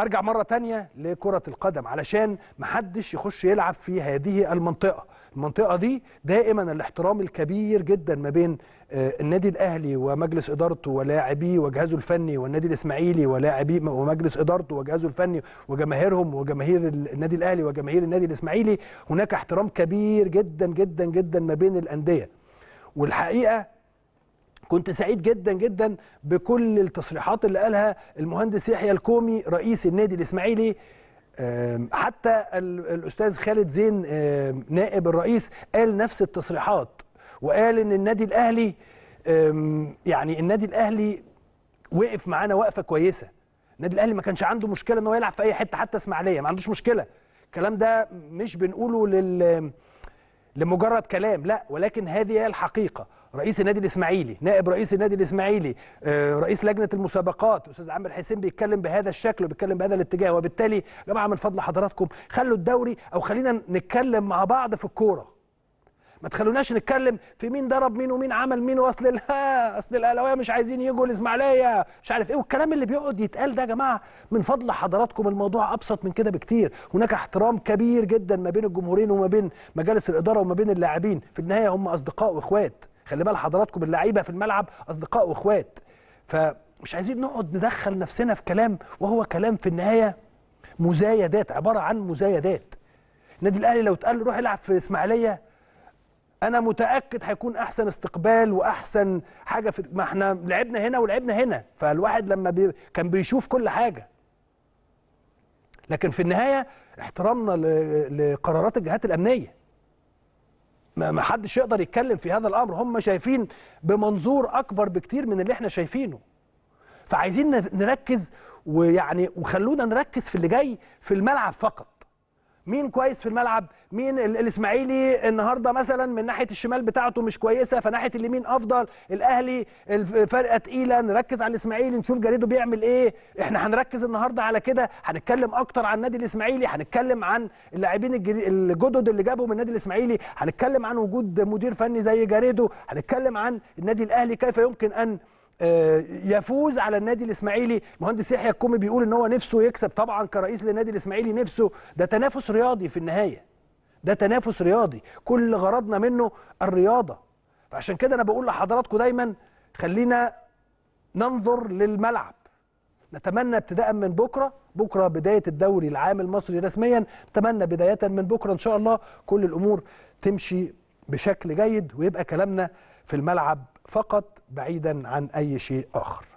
ارجع مره تانية لكره القدم علشان محدش يخش يلعب في هذه المنطقه المنطقه دي دائما الاحترام الكبير جدا ما بين آه، النادي الاهلي ومجلس ادارته ولاعبيه وجهازه الفني والنادي الاسماعيلي ولاعبيه ومجلس ادارته وجهازه الفني وجماهيرهم وجماهير النادي الاهلي وجماهير النادي الاسماعيلي هناك احترام كبير جدا جدا جدا ما بين الانديه والحقيقه كنت سعيد جدا جدا بكل التصريحات اللي قالها المهندس يحيى الكومي رئيس النادي الاسماعيلي حتى الاستاذ خالد زين نائب الرئيس قال نفس التصريحات وقال ان النادي الاهلي يعني النادي الاهلي وقف معانا وقفه كويسه النادي الاهلي ما كانش عنده مشكله ان هو يلعب في اي حته حتى اسماعيليه ما عندوش مشكله الكلام ده مش بنقوله لل لمجرد كلام لا ولكن هذه هي الحقيقه رئيس النادي الاسماعيلي نائب رئيس النادي الاسماعيلي آه، رئيس لجنه المسابقات استاذ عامر حسين بيتكلم بهذا الشكل وبيتكلم بهذا الاتجاه وبالتالي يا جماعه من فضل حضراتكم خلوا الدوري او خلينا نتكلم مع بعض في الكوره ما تخلوناش نتكلم في مين ضرب مين ومين عمل مين واصل لا اصل الاهلاويه مش عايزين يجوا الاسماعيليه مش عارف ايه والكلام اللي بيقعد يتقال ده يا جماعه من فضل حضراتكم الموضوع ابسط من كده بكتير هناك احترام كبير جدا ما بين الجمهورين وما بين مجالس الاداره وما بين اللاعبين في النهايه هم اصدقاء واخوات خلي بال حضراتكم اللعيبه في الملعب اصدقاء واخوات فمش عايزين نقعد ندخل نفسنا في كلام وهو كلام في النهايه مزايدات عباره عن مزايدات النادي الاهلي لو اتقال روح العب في اسماعيليه انا متاكد هيكون احسن استقبال واحسن حاجه في ما احنا لعبنا هنا ولعبنا هنا فالواحد لما بي كان بيشوف كل حاجه لكن في النهايه احترامنا لقرارات الجهات الامنيه ما حدش يقدر يتكلم في هذا الامر هم شايفين بمنظور اكبر بكتير من اللي احنا شايفينه فعايزين نركز ويعني وخلونا نركز في اللي جاي في الملعب فقط مين كويس في الملعب مين الاسماعيلي النهارده مثلا من ناحيه الشمال بتاعته مش كويسه فناحيه اليمين افضل الاهلي الفرقه تقيله نركز على الاسماعيلي نشوف جريده بيعمل ايه احنا هنركز النهارده على كده هنتكلم اكتر عن النادي الاسماعيلي هنتكلم عن اللاعبين الجدد اللي جابهم النادي الاسماعيلي هنتكلم عن وجود مدير فني زي جريده هنتكلم عن النادي الاهلي كيف يمكن ان آه، يفوز على النادي الاسماعيلي مهندس يحيى الكومي بيقول ان هو نفسه يكسب طبعا كرئيس للنادي الاسماعيلي نفسه ده تنافس رياضي في النهايه ده تنافس رياضي كل غرضنا منه الرياضه فعشان كده انا بقول لحضراتكم دايما خلينا ننظر للملعب نتمنى ابتداء من بكره بكره بدايه الدوري العام المصري رسميا نتمنى بدايه من بكره ان شاء الله كل الامور تمشي بشكل جيد ويبقى كلامنا في الملعب فقط بعيدا عن أي شيء آخر